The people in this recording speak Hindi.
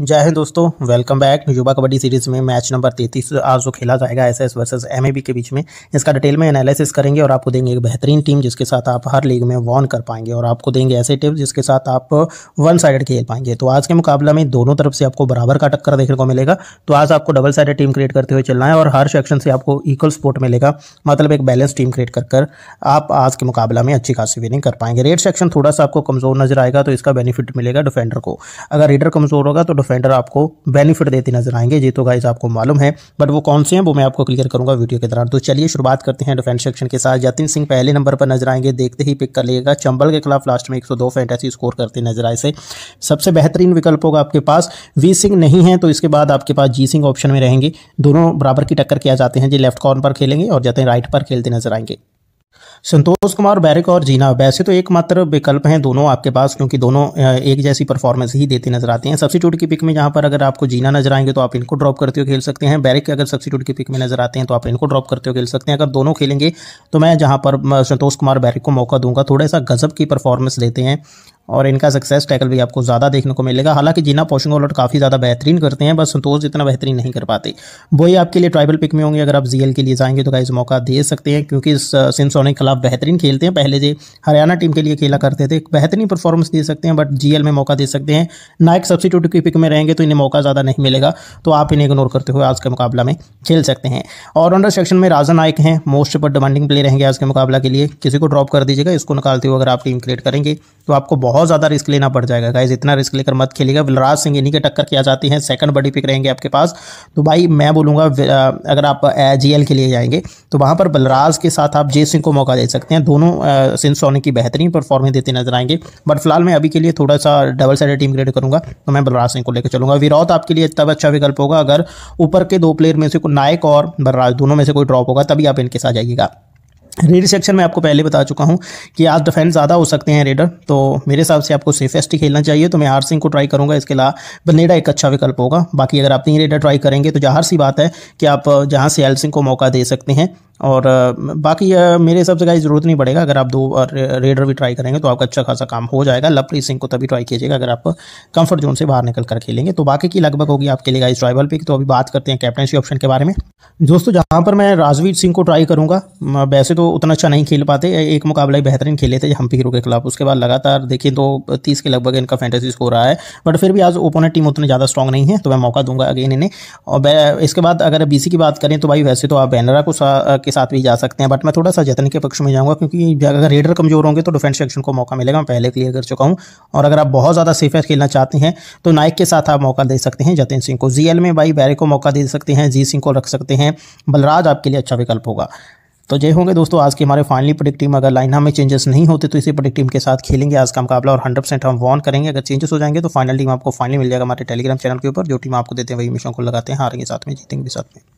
जय हिंद दोस्तों welcome back Yuva kabaddi series में मैच नंबर 33 आज जो खेला जाएगा एस एस एमएबी एम के बीच में इसका डिटेल में एनालिसिस करेंगे और आपको देंगे एक बेहतरीन टीम जिसके साथ आप हर लीग में वॉन कर पाएंगे और आपको देंगे ऐसे टिप्स जिसके साथ आप वन साइड खेल पाएंगे तो आज के मुकाबला में दोनों तरफ से आपको बराबर का टक्कर देखने को मिलेगा तो आज आपको डबल साइड टीम क्रिएट करते हुए चलना है और हर सेक्शन से आपको इक्वल स्पोर्ट मिलेगा मतलब एक बैलेंस टीम क्रिएट कर कर आप आज के मुकाबला में अच्छी खासी विनिंग कर पाएंगे रेड सेक्शन थोड़ा सा आपको कमजोर नजर आएगा तो इसका बेनिफिट मिलेगा डिफेंडर को अगर रेडर कमजोर होगा तो फेंडर आपको बेनिफिट देते नजर आएंगे ये तो गाइज आपको मालूम है बट वो कौन से हैं वो मैं आपको क्लियर करूंगा वीडियो के दौरान तो चलिए शुरुआत करते हैं डिफेंस सेक्शन के साथ जतिन सिंह पहले नंबर पर नजर आएंगे देखते ही पिक कर लेगा चंबल के खिलाफ लास्ट में 102 फैंटेसी स्कोर करते नजर आए से सबसे बेहतरीन विकल्प होगा आपके पास वी सिंह नहीं है तो इसके बाद आपके पास जी सिंह ऑप्शन में रहेंगे दोनों बराबर की टक्कर किया जाते हैं जी लेफ्ट कॉर्न पर खेलेंगे और जतिन राइट पर खेलते नजर आएंगे संतोष कुमार बैरिक और जीना वैसे तो एकमात्र विकल्प हैं दोनों आपके पास क्योंकि दोनों एक जैसी परफॉर्मेंस ही देते नजर आते हैं सब्सिट्यूट की पिक में यहाँ पर अगर आपको जीना नजर आएंगे तो आप इनको ड्रॉप करते हो खेल सकते हैं बैरिक अगर सब्सिट्यूट की पिक में नजर आते हैं तो आप इनको ड्रॉप करते हो खेल सकते हैं अगर दोनों खेलेंगे तो मैं जहाँ पर संतोष कुमार बैरिक को मौका दूंगा थोड़ा सा गजब की परफॉर्मेंस देते हैं और इनका सक्सेस टैकल भी आपको ज़्यादा देखने को मिलेगा हालांकि जीना पोशिंग ऑलआउट काफ़ी ज़्यादा बेहतरीन करते हैं बस संतोष जितना बेहतरीन नहीं कर पाते वही आपके लिए ट्राइबल पिक में होंगे अगर आप जीएल के लिए जाएंगे तो गाइज मौका दे सकते हैं क्योंकि इस के खिलाफ बेहतरीन खेलते हैं पहले जे हरियाणा टीम के लिए खेला करते थे बेहतरीन परफॉर्मेंस दे सकते हैं बट जी में मौका दे सकते हैं नायक सब्सिट्यूट की पिक में रहेंगे तो इन्हें मौका ज़्यादा नहीं मिलेगा तो आप इन्हें इग्नोर करते हुए आज के मुकाबला में खेल सकते हैं ऑलराउंडर सेक्शन में राजा नायक हैं मोस्ट पर डिमांडिंग प्लेयर रहेंगे आज के मुकाबला के लिए किसी को ड्रॉप कर दीजिएगा इसको निकालते हुए अगर आप टीम क्रिएट करेंगे तो आपको बहुत बहुत ज़्यादा रिस्क लेना पड़ जाएगा गाइज इतना रिस्क लेकर मत खेलेगा विलराज सिंह इन्हीं के टक्कर किया जाती है सेकंड बड़ी पिक रहेंगे आपके पास तो भाई मैं बोलूँगा अगर आप जी के लिए जाएंगे तो वहाँ पर बलराज के साथ आप जय सिंह को मौका दे सकते हैं दोनों सिंह सोनी की बेहतरीन परफॉर्मेंस देते नजर आएंगे बट फिलहाल मैं अभी के लिए थोड़ा सा डबल साइड टीम ग्रेड करूँगा तो मैं बलराज सिंह को लेकर चलूँगा विरोध आपके लिए तब अच्छा विकल्प होगा अगर ऊपर के दो प्लेयर में से नायक और बलराज दोनों में से कोई ड्रॉप होगा तभी आप इनके साथ जाइएगा रेड सेक्शन में आपको पहले बता चुका हूँ कि आज डिफेंस तो ज़्यादा हो सकते हैं रेडर तो मेरे हिसाब से आपको सेफेस्ट ही खेलना चाहिए तो मैं आर सिंह को ट्राई करूँगा इसके अलावा बनेडा एक अच्छा विकल्प होगा बाकी अगर आप तीन रेडर ट्राई करेंगे तो जाहर सी बात है कि आप जहाँ से एल सिंह को मौका दे सकते हैं और बाकी मेरे हिसाब से गाइस ज़रूरत नहीं पड़ेगा अगर आप दो रेडर भी ट्राई करेंगे तो आपका अच्छा खासा काम हो जाएगा लवप्रीत सिंह को तभी ट्राई कीजिएगा अगर आप कंफर्ट जोन से बाहर निकल कर खेलेंगे तो बाकी की लगभग होगी आपके लिए गाइज ट्राइबल पिक तो अभी बात करते हैं कैप्टनसी ऑप्शन के बारे में दोस्तों जहाँ पर मैं राजवीर सिंह को ट्राई करूँगा वैसे तो उतना अच्छा नहीं खेल पाते एक मुकाबला ही बेहतरीन खेले थे हम हीरो के खिलाफ उसके बाद लगातार देखिए तो तीस के लगभग इनका फैंटेसी स्कोर रहा है बट फिर भी आज ओपोनेंट टीम उतनी ज़्यादा स्ट्रॉन्ग नहीं है तो मैं मौका दूंगा अगेन इन्हें और इसके बाद अगर बी की बात करें तो भाई वैसे तो आप बैनरा को के साथ भी जा सकते हैं बट मैं थोड़ा सा जतन के पक्ष में जाऊँगा क्योंकि अगर रेडर कमजोर होंगे तो डिफेंस सेक्शन को मौका मिलेगा मैं पहले क्लियर कर चुका हूँ और अगर आप बहुत ज़्यादा सेफर खेलना चाहते हैं तो नाइक के साथ आप मौका दे सकते हैं जतिन सिंह को जी में भाई बैरे को मौका दे सकते हैं जी सिंह को रख सकते हैं बलराज आपके लिए अच्छा विकल्प होगा तो जय होंगे दोस्तों आज के हमारे फाइनली प्रोडक्ट टीम अगर लाइन में चेंजेस नहीं होते तो इसी प्रोडक्ट टीम के साथ खेलेंगे आज का मुकाबला और 100 परसेंट हम वॉन करेंगे अगर चेंजेस हो जाएंगे तो फाइनल टीम आपको फाइनली मिल जाएगा हमारे टेलीग्राम चैनल के ऊपर जो टीम आपको देते हैं वही मिशन को लगाते हैं हारेंगे साथ में जीतेंगे भी साथ में